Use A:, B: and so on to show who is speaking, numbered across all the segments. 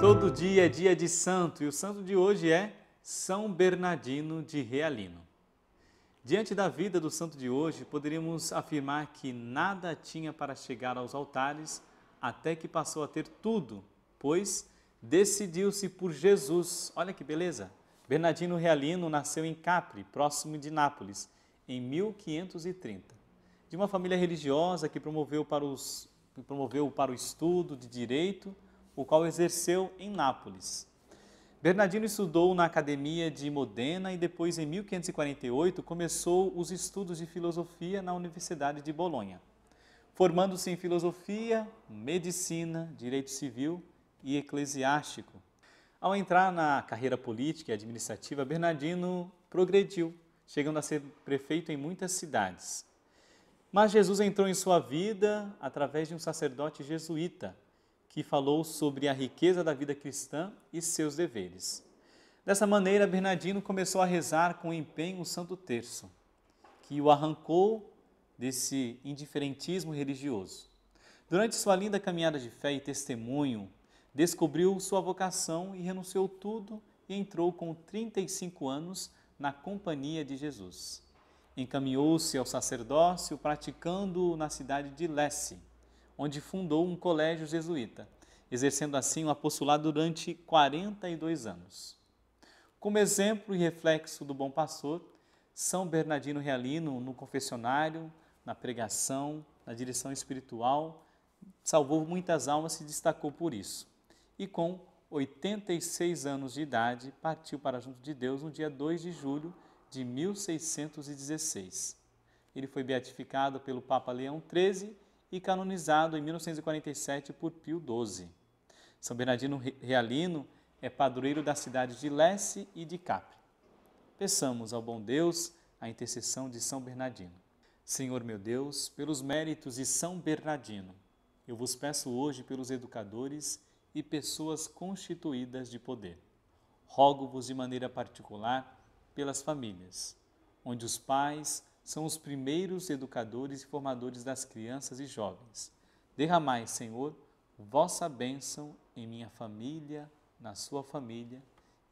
A: Todo dia é dia de santo e o santo de hoje é São Bernardino de Realino. Diante da vida do santo de hoje, poderíamos afirmar que nada tinha para chegar aos altares até que passou a ter tudo, pois decidiu-se por Jesus. Olha que beleza! Bernardino Realino nasceu em Capri, próximo de Nápoles, em 1530, de uma família religiosa que promoveu para, os, promoveu para o estudo de direito o qual exerceu em Nápoles. Bernardino estudou na Academia de Modena e depois, em 1548, começou os estudos de filosofia na Universidade de Bolonha, formando-se em filosofia, medicina, direito civil e eclesiástico. Ao entrar na carreira política e administrativa, Bernardino progrediu, chegando a ser prefeito em muitas cidades. Mas Jesus entrou em sua vida através de um sacerdote jesuíta, que falou sobre a riqueza da vida cristã e seus deveres. Dessa maneira, Bernardino começou a rezar com empenho o Santo Terço, que o arrancou desse indiferentismo religioso. Durante sua linda caminhada de fé e testemunho, descobriu sua vocação e renunciou tudo e entrou com 35 anos na companhia de Jesus. Encaminhou-se ao sacerdócio, praticando na cidade de Lesse onde fundou um colégio jesuíta, exercendo assim o apostolado durante 42 anos. Como exemplo e reflexo do bom pastor, São Bernardino Realino, no confessionário, na pregação, na direção espiritual, salvou muitas almas e se destacou por isso. E com 86 anos de idade, partiu para junto de Deus no dia 2 de julho de 1616. Ele foi beatificado pelo Papa Leão XIII e canonizado em 1947 por Pio XII. São Bernardino Realino é padroeiro da cidade de Lesse e de Capri. Peçamos ao bom Deus a intercessão de São Bernardino. Senhor meu Deus, pelos méritos de São Bernardino, eu vos peço hoje pelos educadores e pessoas constituídas de poder. Rogo-vos de maneira particular pelas famílias, onde os pais, são os primeiros educadores e formadores das crianças e jovens. Derramai, Senhor, vossa bênção em minha família, na sua família,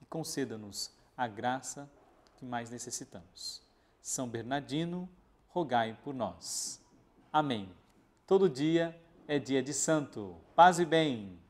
A: e conceda-nos a graça que mais necessitamos. São Bernardino, rogai por nós. Amém. Todo dia é dia de santo. Paz e bem.